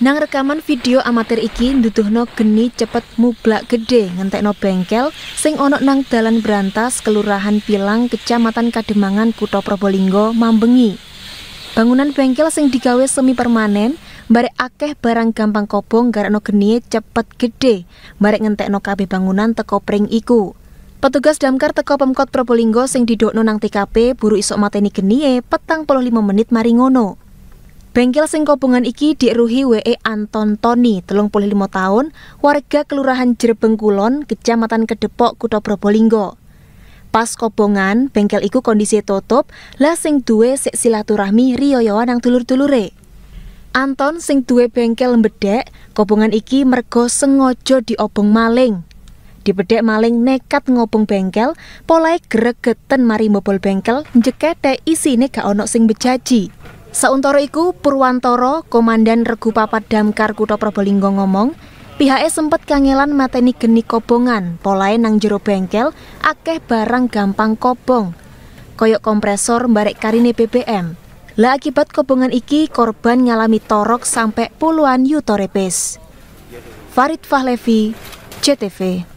Nang rekaman video amatir iki nduduhno geni cepet mublak gede ngentekno bengkel sing ono nang dalan berantas Kelurahan Pilang, Kecamatan Kademangan, Kutha Probolinggo, Mambengi. Bangunan bengkel sing digawe semi permanen, barek akeh barang gampang kobong garano geni cepet gede, barek ngentekno kabeh bangunan teko pring iku. Petugas damkar teko Pemkot Probolinggo sing didokno nang TKP buru isok mateni genie petang puluh lima menit maringono. ngono. Bengkel sing kopongan iki dieruhi WE Anton Toni, 35 tahun, warga Kelurahan Jerebeng Kulon, Kecamatan Kedepok, Kutha Probolinggo. Pas kobongan, bengkel iku kondisi tutup, lah sing duwe sik silaturahmi riyoyoan nang dulur-dulure. Anton sing duwe bengkel mbedek, kobongan iki mergo sengojo diobong maling. Dibedek maling nekat ngobong bengkel, polai gregeten mari mbobol bengkel, njekete isine gak ono sing bejaji. Sauntoro iku Purwantoro, Komandan Regu Papat Damkar Kutha Probolinggo ngomong, pihaknya sempat kangelan mateni geni kobongan, polae nang jero bengkel akeh barang gampang kobong. Koyok kompresor mbarek karine BBM. Lah akibat kobongan iki korban ngalami torok sampai puluhan yuto repes. Farid Fahlevi, CTV.